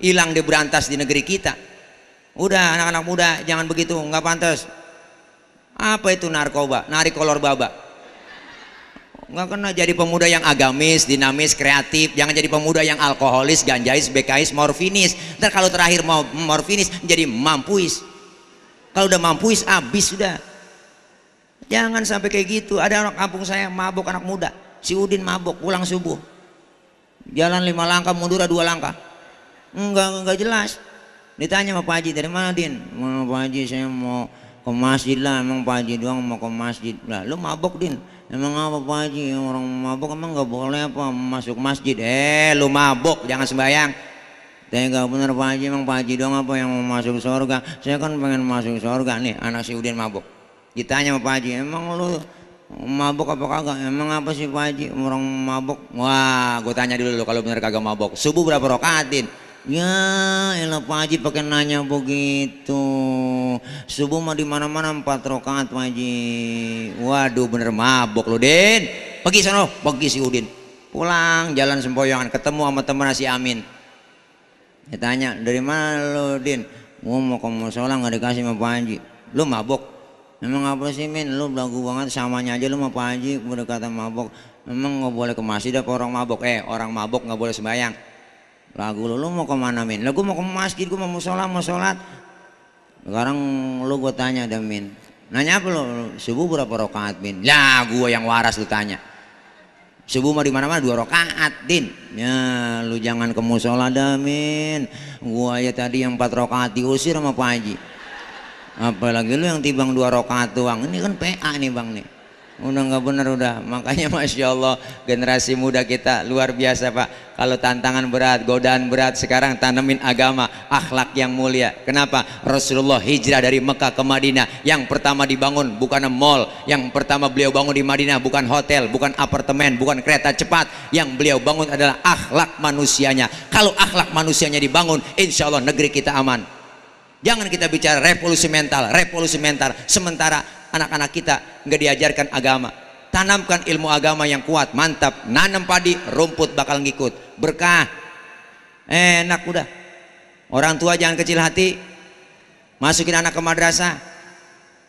hilang di berantas di negeri kita. Udah anak-anak muda jangan begitu, nggak pantas. Apa itu narkoba? Nari kolor baba. Nggak kena jadi pemuda yang agamis, dinamis, kreatif. Jangan jadi pemuda yang alkoholis, ganjais, bekais, morfinis. Ntar kalau terakhir mau morfinis jadi mampuis. Kalau udah mampuis abis sudah. Jangan sampai kayak gitu. Ada anak kampung saya mabuk anak muda. Si Udin mabuk pulang subuh jalan lima langkah mundur dua langkah enggak enggak jelas ditanya sama Pak Haji dari mana Din mau Pak Haji saya mau ke masjid lah emang Pak Haji doang mau ke masjid lah lu mabok Din emang apa Pak Haji orang mabok emang nggak boleh apa masuk masjid eh lu mabok jangan sembayang Tega nggak bener Pak Haji emang Pak Haji doang apa yang mau masuk surga saya kan pengen masuk surga nih anak si Udin mabok ditanya sama Pak Haji emang lu mabok apa kagak emang apa sih Pak Haji orang mabok wah gue tanya dulu kalau bener kagak mabok subuh berapa rokatin ya elah Pak Haji pakai nanya begitu subuh mah di mana mana empat rokat Pak Haji waduh bener mabok lo Din pergi sana pergi si Udin pulang jalan sempoyongan ketemu sama temen si Amin ditanya dari mana lo Din mau mau ke musola nggak dikasih sama Pak Haji lo mabok Emang apa sih Min? Lu belagu banget samanya aja lu mau Pak Haji kata mabok. Emang nggak boleh ke masjid apa orang mabok? Eh orang mabok nggak boleh sembayang. Lagu lu, lu mau kemana Min? Lagu mau ke masjid, gua mau musola, mau sholat. Sekarang lu gua tanya ada Min. Nanya apa lu? Subuh berapa rokaat Min? Ya gua yang waras lu tanya. Subuh mah di mana mana dua rokaat din. Ya lu jangan ke musola dah Min. Gue aja ya tadi yang empat rokaat diusir sama Pak Haji apalagi lu yang tibang dua rokaat doang ini kan PA nih bang nih udah nggak bener udah makanya *laughs* masya Allah generasi muda kita luar biasa pak kalau tantangan berat godaan berat sekarang tanamin agama akhlak yang mulia kenapa Rasulullah hijrah dari Mekah ke Madinah yang pertama dibangun bukan mall yang pertama beliau bangun di Madinah bukan hotel bukan apartemen bukan kereta cepat yang beliau bangun adalah akhlak manusianya kalau akhlak manusianya dibangun insya Allah negeri kita aman Jangan kita bicara revolusi mental, revolusi mental. Sementara anak-anak kita nggak diajarkan agama. Tanamkan ilmu agama yang kuat, mantap. Nanam padi, rumput bakal ngikut. Berkah. Eh, Enak udah. Orang tua jangan kecil hati. Masukin anak ke madrasah.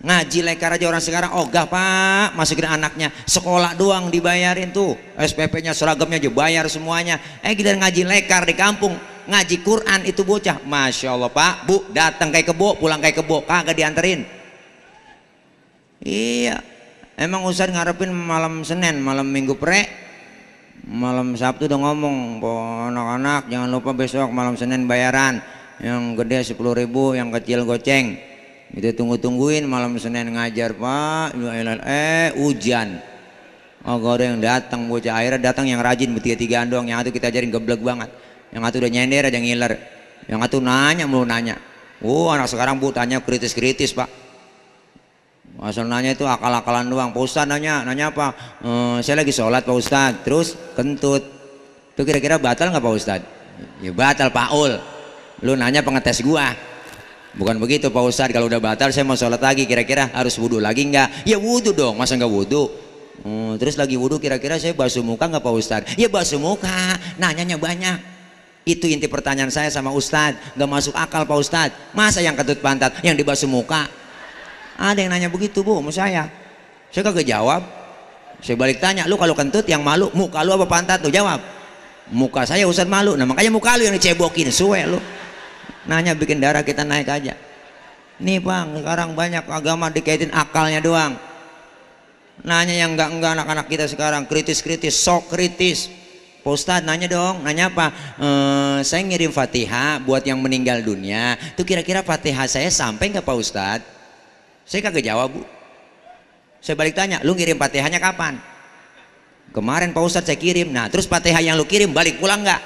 Ngaji lekar aja orang sekarang Oh, oh, pak masukin anaknya sekolah doang dibayarin tuh SPP nya seragamnya aja bayar semuanya eh kita ngaji lekar di kampung ngaji Quran itu bocah Masya Allah Pak Bu datang kayak kebo pulang kayak kebo kagak dianterin iya emang Ustaz ngarepin malam Senin malam Minggu pre malam Sabtu udah ngomong anak-anak jangan lupa besok malam Senin bayaran yang gede 10 ribu yang kecil goceng itu tunggu-tungguin malam Senin ngajar Pak eh, eh, eh hujan Oh, ada yang datang bocah akhirnya datang yang rajin bertiga-tigaan doang yang itu kita ajarin geblek banget yang ngatur udah nyender aja ngiler yang ngatur nanya mau nanya oh anak sekarang bu tanya kritis-kritis pak Masalah nanya itu akal-akalan doang pak ustad nanya nanya apa E, saya lagi sholat pak ustad terus kentut itu kira-kira batal nggak pak ustad ya batal pak ul lu nanya pengetes gua bukan begitu pak ustad kalau udah batal saya mau sholat lagi kira-kira harus wudhu lagi nggak ya wudhu dong masa nggak wudhu Hmm, eh, terus lagi wudhu kira-kira saya basuh muka nggak Pak Ustadz? Ya basuh muka, nanyanya banyak. Itu inti pertanyaan saya sama Ustadz. Gak masuk akal Pak Ustadz. Masa yang ketut pantat, yang dibasuh muka? Ada yang nanya begitu bu, mau saya. Saya kagak jawab. Saya balik tanya, lu kalau kentut yang malu, muka lu apa pantat tuh Jawab. Muka saya Ustadz malu. Nah makanya muka lu yang dicebokin, suwe lu. Nanya bikin darah kita naik aja. Nih bang, sekarang banyak agama dikaitin akalnya doang. Nanya yang enggak-enggak anak-anak kita sekarang kritis-kritis, sok kritis. -kritis, sok -kritis Pak Ustadz nanya dong, nanya apa? E, saya ngirim fatihah buat yang meninggal dunia. Itu kira-kira fatihah saya sampai nggak Pak Ustadz? Saya kagak jawab bu. Saya balik tanya, lu ngirim fatihahnya kapan? Kemarin Pak Ustadz saya kirim. Nah terus fatihah yang lu kirim balik pulang nggak?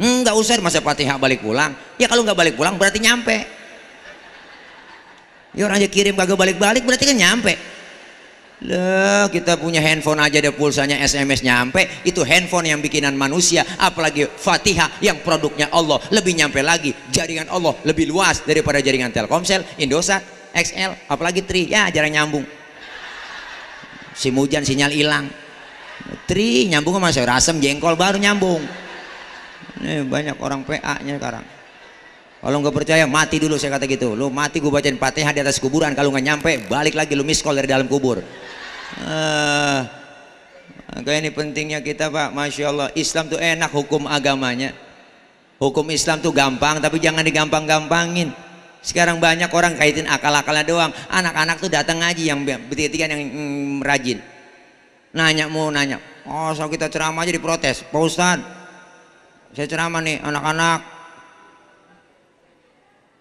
Nggak usah masa fatihah balik pulang. Ya kalau nggak balik pulang berarti nyampe. Ya orang aja kirim kagak balik-balik berarti kan nyampe. Loh, kita punya handphone aja ada pulsanya SMS nyampe, itu handphone yang bikinan manusia, apalagi Fatihah yang produknya Allah, lebih nyampe lagi. Jaringan Allah lebih luas daripada jaringan Telkomsel, Indosat, XL, apalagi Tri, ya jarang nyambung. Si Mujan sinyal hilang. Tri nyambung sama saya rasem jengkol baru nyambung. Nih banyak orang PA-nya sekarang. Kalau nggak percaya mati dulu saya kata gitu. Lu mati gue bacain Fatihah di atas kuburan kalau nggak nyampe balik lagi lu miskol dari dalam kubur. Uh, eh, kayak ini pentingnya kita Pak, Masya Allah Islam tuh enak hukum agamanya Hukum Islam tuh gampang tapi jangan digampang-gampangin Sekarang banyak orang kaitin akal-akalnya doang Anak-anak tuh datang ngaji yang bertiga yang mm, rajin Nanya mau nanya Oh so kita ceramah aja diprotes Pak Ustadz Saya ceramah nih anak-anak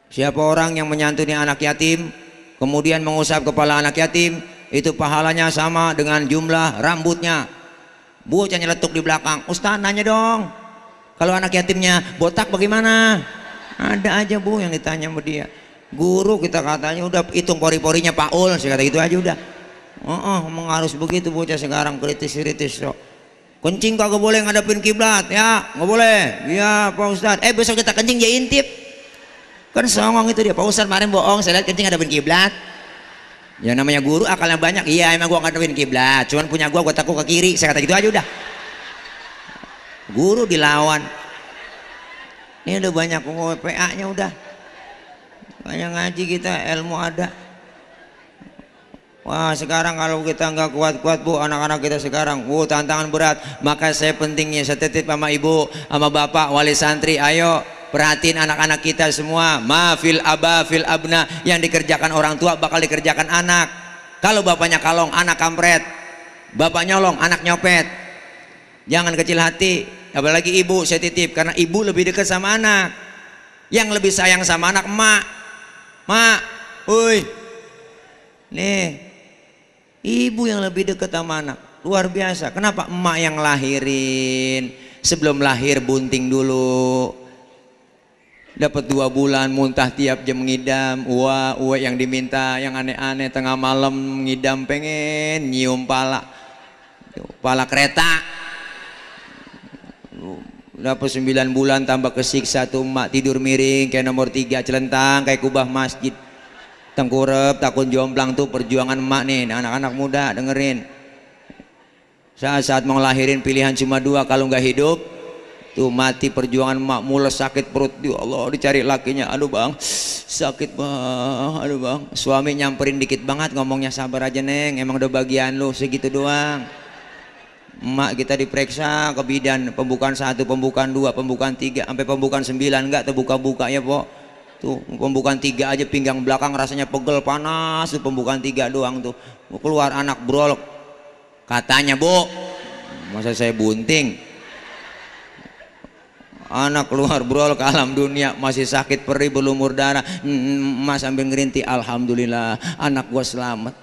Siapa orang yang menyantuni anak yatim kemudian mengusap kepala anak yatim itu pahalanya sama dengan jumlah rambutnya. Bu, Bocah letuk di belakang. Ustaz nanya dong. Kalau anak yatimnya botak bagaimana? Ada aja Bu yang ditanya sama dia. Guru kita katanya udah hitung pori-porinya Ul saya kata gitu aja udah. Oh, oh emang harus begitu bocah sekarang kritis-kritis so. Kencing kagak boleh ngadepin kiblat ya, nggak boleh. Ya Pak Ustaz. Eh besok kita kencing ya intip kan songong itu dia Pak ustadz kemarin bohong saya lihat kencing ada kiblat ya namanya guru akalnya banyak iya emang gua ngadepin kiblat cuman punya gua gua takut ke kiri saya kata gitu aja udah guru dilawan ini udah banyak PA nya udah banyak ngaji kita ilmu ada Wah sekarang kalau kita nggak kuat-kuat bu anak-anak kita sekarang Wuh tantangan berat Maka saya pentingnya saya titip sama ibu sama bapak wali santri ayo perhatiin anak-anak kita semua mafil aba fil abna yang dikerjakan orang tua bakal dikerjakan anak kalau bapaknya kalong anak kampret bapak nyolong anak nyopet jangan kecil hati apalagi ibu saya titip karena ibu lebih dekat sama anak yang lebih sayang sama anak emak, mak woi nih ibu yang lebih dekat sama anak luar biasa kenapa emak yang lahirin sebelum lahir bunting dulu dapat dua bulan muntah tiap jam ngidam uwa uwa yang diminta yang aneh-aneh tengah malam ngidam pengen nyium pala pala kereta dapat sembilan bulan tambah kesiksa tuh emak tidur miring kayak nomor tiga celentang kayak kubah masjid tengkurep takut jomplang tuh perjuangan emak nih anak-anak muda dengerin saat-saat mau lahirin pilihan cuma dua kalau nggak hidup tuh mati perjuangan mak mula sakit perut di ya Allah dicari lakinya aduh bang sakit bang aduh bang suami nyamperin dikit banget ngomongnya sabar aja neng emang udah bagian lu segitu doang mak kita diperiksa ke bidan pembukaan satu pembukaan dua pembukaan tiga sampai pembukaan sembilan enggak terbuka-buka ya po tuh pembukaan tiga aja pinggang belakang rasanya pegel panas tuh pembukaan tiga doang tuh keluar anak brolok katanya bu masa saya bunting anak keluar brol ke alam dunia masih sakit perih berlumur darah hmm, mas sambil ngerinti alhamdulillah anak gua selamat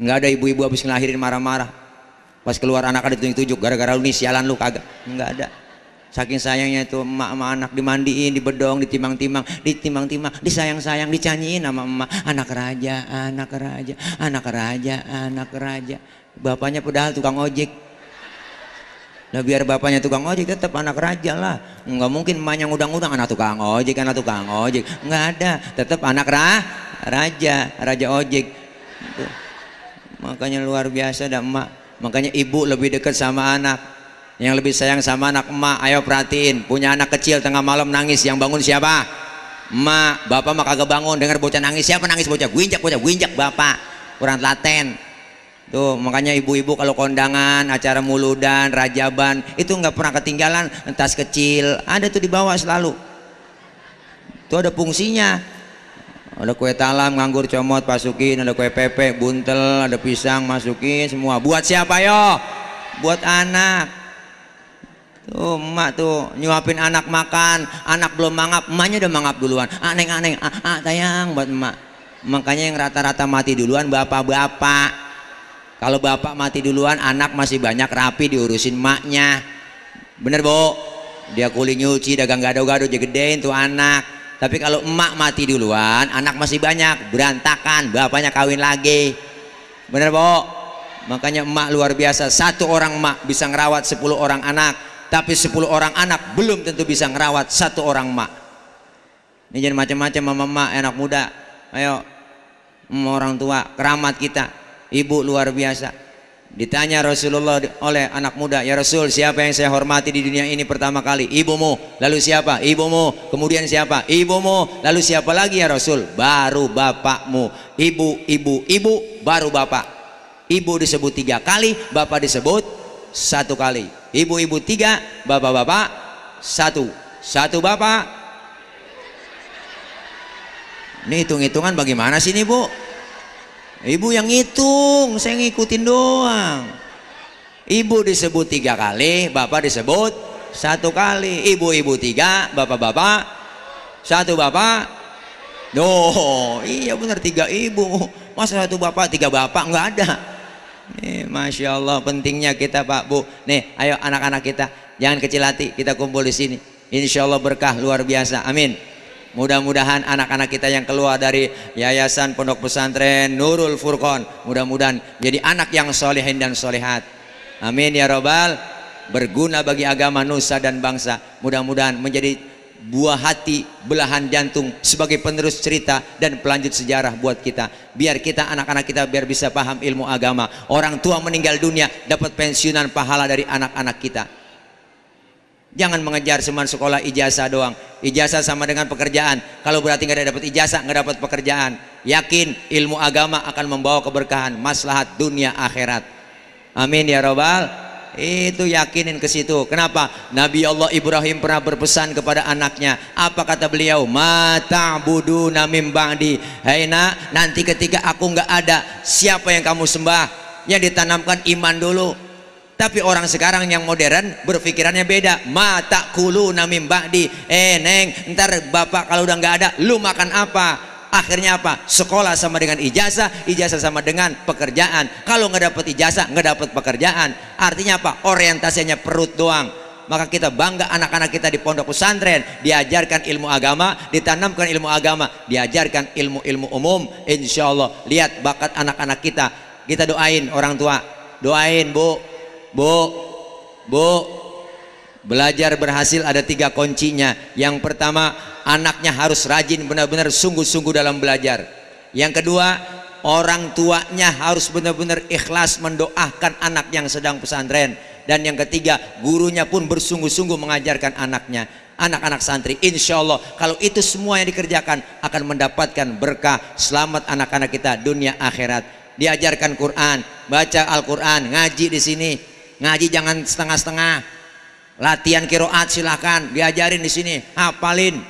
nggak ada ibu-ibu habis ngelahirin marah-marah pas keluar anak ada tunjuk-tunjuk gara-gara lu sialan lu kagak nggak ada saking sayangnya itu emak emak anak dimandiin dibedong ditimang-timang ditimang-timang disayang-sayang dicanyiin sama emak anak raja anak raja anak raja anak raja bapaknya padahal tukang ojek Nah biar bapaknya tukang ojek tetap anak raja lah. Enggak mungkin emaknya ngudang-ngudang anak tukang ojek, anak tukang ojek. Enggak ada, tetap anak ra, raja, raja ojek. Itu. Makanya luar biasa dah emak. Makanya ibu lebih dekat sama anak. Yang lebih sayang sama anak emak, ayo perhatiin. Punya anak kecil tengah malam nangis, yang bangun siapa? Emak, bapak mah kagak bangun, dengar bocah nangis, siapa nangis bocah? guinjak bocah, guinjak bapak. Kurang telaten, Tuh, makanya ibu-ibu kalau kondangan, acara muludan, rajaban, itu nggak pernah ketinggalan, tas kecil, ada tuh di bawah selalu. Tuh ada fungsinya. Ada kue talam, nganggur, comot, masukin, ada kue pepek, buntel, ada pisang, masukin semua. Buat siapa yo? Buat anak. Tuh, emak tuh nyuapin anak makan, anak belum mangap, emaknya udah mangap duluan. Aneng-aneng, ah ah, ah, ah, sayang buat emak. Makanya yang rata-rata mati duluan bapak-bapak kalau bapak mati duluan anak masih banyak rapi diurusin maknya bener bu dia kuli nyuci dagang gado-gado digedein tuh anak tapi kalau emak mati duluan anak masih banyak berantakan bapaknya kawin lagi bener bu makanya emak luar biasa satu orang emak bisa ngerawat sepuluh orang anak tapi sepuluh orang anak belum tentu bisa ngerawat satu orang emak. ini jangan macam-macam mama emak enak muda ayo orang tua keramat kita ibu luar biasa ditanya Rasulullah oleh anak muda ya Rasul siapa yang saya hormati di dunia ini pertama kali ibumu lalu siapa ibumu kemudian siapa ibumu lalu siapa lagi ya Rasul baru bapakmu ibu ibu ibu baru bapak ibu disebut tiga kali bapak disebut satu kali ibu-ibu tiga bapak-bapak satu satu bapak ini hitung-hitungan bagaimana sih ini bu Ibu yang ngitung, saya ngikutin doang. Ibu disebut tiga kali, bapak disebut satu kali. Ibu-ibu tiga, bapak-bapak satu bapak. Doh, iya benar tiga ibu. Masa satu bapak tiga bapak nggak ada. Eh, Masya Allah pentingnya kita Pak Bu. Nih, ayo anak-anak kita jangan kecil hati kita kumpul di sini. Insya Allah berkah luar biasa. Amin. Mudah-mudahan anak-anak kita yang keluar dari Yayasan Pondok Pesantren Nurul Furqon mudah-mudahan jadi anak yang solehin dan solehat. Amin ya robbal berguna bagi agama nusa dan bangsa. Mudah-mudahan menjadi buah hati, belahan jantung sebagai penerus cerita dan pelanjut sejarah buat kita. Biar kita anak-anak kita biar bisa paham ilmu agama. Orang tua meninggal dunia dapat pensiunan pahala dari anak-anak kita. Jangan mengejar cuma sekolah ijazah doang. Ijazah sama dengan pekerjaan. Kalau berarti nggak dapat ijazah, nggak dapat pekerjaan. Yakin ilmu agama akan membawa keberkahan, maslahat dunia akhirat. Amin ya robbal. Itu yakinin ke situ. Kenapa? Nabi Allah Ibrahim pernah berpesan kepada anaknya. Apa kata beliau? Mata budu namim bangdi. hei nak, nanti ketika aku nggak ada, siapa yang kamu sembah? Yang ditanamkan iman dulu, tapi orang sekarang yang modern berpikirannya beda mata kulu namim ba'di eh neng ntar bapak kalau udah nggak ada lu makan apa akhirnya apa sekolah sama dengan ijazah ijazah sama dengan pekerjaan kalau nggak dapat ijazah nggak dapat pekerjaan artinya apa orientasinya perut doang maka kita bangga anak-anak kita di pondok pesantren diajarkan ilmu agama ditanamkan ilmu agama diajarkan ilmu-ilmu umum insya Allah lihat bakat anak-anak kita kita doain orang tua doain bu Bu, bu, belajar berhasil ada tiga kuncinya. Yang pertama, anaknya harus rajin benar-benar sungguh-sungguh dalam belajar. Yang kedua, orang tuanya harus benar-benar ikhlas mendoakan anak yang sedang pesantren. Dan yang ketiga, gurunya pun bersungguh-sungguh mengajarkan anaknya. Anak-anak santri, insya Allah kalau itu semua yang dikerjakan akan mendapatkan berkah selamat anak-anak kita dunia akhirat diajarkan Quran, baca Al-Quran, ngaji di sini, ngaji jangan setengah-setengah latihan kiroat silahkan diajarin di sini hafalin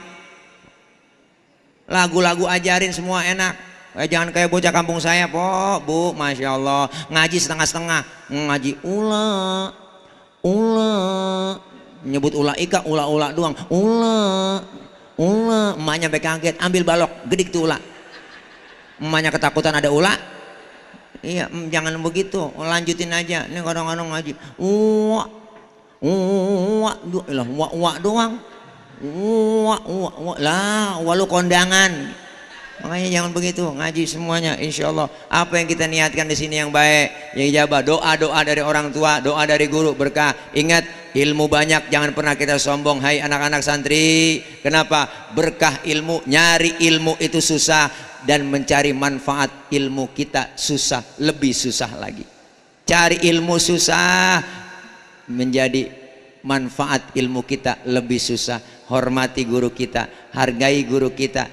lagu-lagu ajarin semua enak eh, jangan kayak bocah kampung saya po bu masya allah ngaji setengah-setengah ngaji ula ula nyebut ula ika ula ula doang ula ula emaknya sampai kaget ambil balok gedik tuh ula emaknya ketakutan ada ula Iya, mm, jangan begitu. Lanjutin aja. Ini orang-orang ngaji. Wah, wah, eh, lah, wah, wah doang. Wah, wah, wah, lah, Walau kondangan. Makanya jangan begitu, ngaji semuanya insya Allah. Apa yang kita niatkan di sini yang baik, yang ijabah, doa-doa dari orang tua, doa dari guru, berkah. Ingat, ilmu banyak, jangan pernah kita sombong. Hai anak-anak santri, kenapa? Berkah ilmu, nyari ilmu itu susah dan mencari manfaat ilmu kita susah, lebih susah lagi. Cari ilmu susah menjadi manfaat ilmu kita lebih susah. Hormati guru kita, hargai guru kita.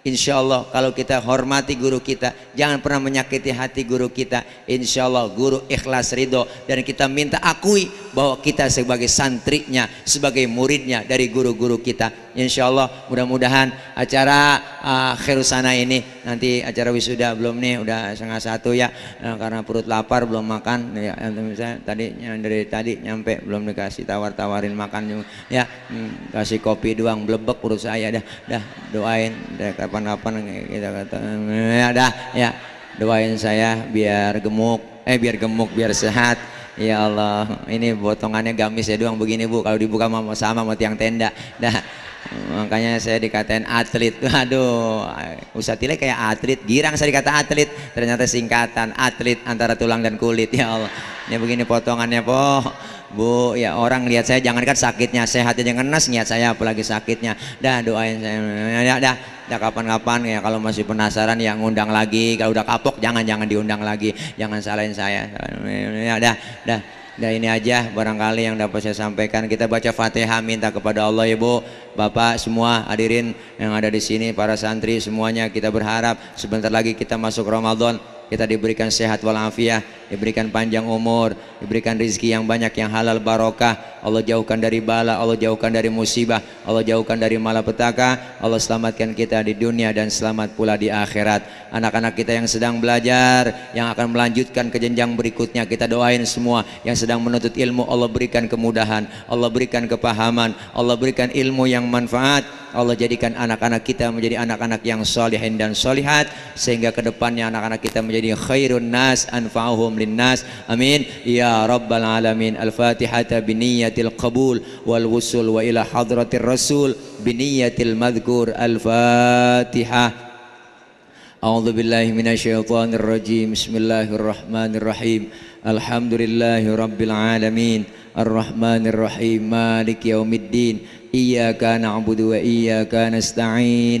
Insya Allah kalau kita hormati guru kita Jangan pernah menyakiti hati guru kita Insya Allah guru ikhlas ridho Dan kita minta akui bahwa kita sebagai santrinya Sebagai muridnya dari guru-guru kita insya Allah mudah-mudahan acara uh, ah, khirusana ini nanti acara wisuda belum nih udah setengah satu ya nah, karena perut lapar belum makan ya misalnya tadi yang dari tadi nyampe belum dikasih tawar-tawarin makan ya hmm, kasih kopi doang blebek perut saya dah dah doain dari kapan-kapan kita kata eh, ya dah ya doain saya biar gemuk eh biar gemuk biar sehat Ya Allah, ini potongannya gamis ya doang begini Bu. Kalau dibuka sama sama mau tiang tenda. Dah makanya saya dikatain atlet *laughs* aduh usah tilai kayak atlet girang saya dikata atlet ternyata singkatan atlet antara tulang dan kulit *laughs* ya Allah ini ya begini potongannya po Bu, ya orang lihat saya jangan kan sakitnya, sehatnya jangan ngenes niat saya apalagi sakitnya. Dah doain saya. Ya, ya dah, dah kapan-kapan ya kalau masih penasaran ya ngundang lagi. Kalau udah kapok jangan jangan diundang lagi. Jangan salahin saya. Ya dah, dah. Dan nah, ini aja barangkali yang dapat saya sampaikan. Kita baca Fatihah minta kepada Allah ya Bu, Bapak semua hadirin yang ada di sini para santri semuanya kita berharap sebentar lagi kita masuk Ramadan kita diberikan sehat walafiat, diberikan panjang umur, diberikan rizki yang banyak yang halal barokah. Allah jauhkan dari bala, Allah jauhkan dari musibah, Allah jauhkan dari malapetaka. Allah selamatkan kita di dunia dan selamat pula di akhirat. Anak-anak kita yang sedang belajar, yang akan melanjutkan ke jenjang berikutnya, kita doain semua yang sedang menuntut ilmu, Allah berikan kemudahan, Allah berikan kepahaman, Allah berikan ilmu yang manfaat. Allah jadikan anak-anak kita menjadi anak-anak yang solihin dan solihat sehingga kedepannya anak-anak kita menjadi jadi khairun nas anfa'uhum linnas amin ya rabbal alamin al-fatihata biniyatil qabul wal wusul wa ila hadratir rasul biniyatil madhkur al-fatihah أعوذ بالله من الشيطان الرجيم بسم الله الرحمن الرحيم الحمد لله رب العالمين الرحمن الرحيم مالك يوم الدين إياك نعبد وإياك نستعين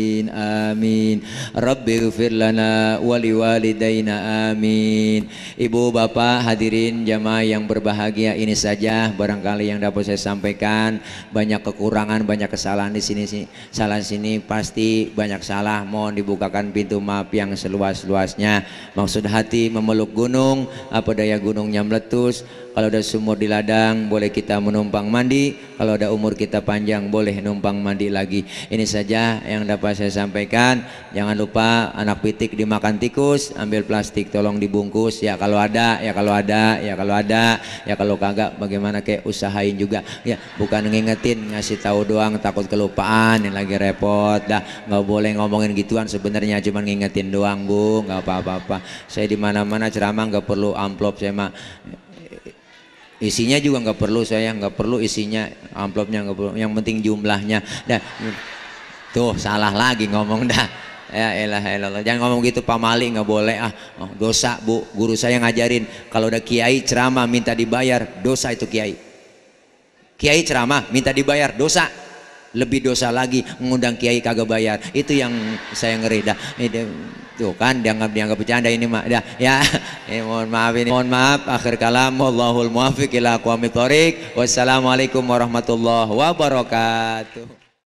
amin Rabbi gfir lana wali walidayna amin Ibu Bapak hadirin jamaah yang berbahagia ini saja barangkali yang dapat saya sampaikan banyak kekurangan banyak kesalahan di sini salah sini pasti banyak salah mohon dibukakan pintu maaf yang seluas-luasnya maksud hati memeluk gunung apa daya gunungnya meletus kalau ada sumur di ladang boleh kita menumpang mandi kalau ada umur kita panjang boleh numpang mandi lagi ini saja yang dapat saya sampaikan jangan lupa anak pitik dimakan tikus ambil plastik tolong dibungkus ya kalau ada ya kalau ada ya kalau ada ya kalau kagak bagaimana kayak usahain juga ya bukan ngingetin ngasih tahu doang takut kelupaan yang lagi repot dah nggak boleh ngomongin gituan sebenarnya cuma ngingetin doang bu nggak apa-apa saya di mana-mana ceramah nggak perlu amplop saya mah isinya juga nggak perlu saya nggak perlu isinya amplopnya nggak perlu yang penting jumlahnya dah tuh salah lagi ngomong dah ya elah elah jangan ngomong gitu pak mali nggak boleh ah oh, dosa bu guru saya ngajarin kalau udah kiai ceramah minta dibayar dosa itu kiai kiai ceramah minta dibayar dosa lebih dosa lagi mengundang kiai kagak bayar itu yang saya ngeri dah itu kan dianggap dianggap bercanda ini mak dah ya ini *laughs* eh, mohon maaf ini mohon maaf akhir kalam Allahul muwaffiq ila wassalamualaikum warahmatullahi wabarakatuh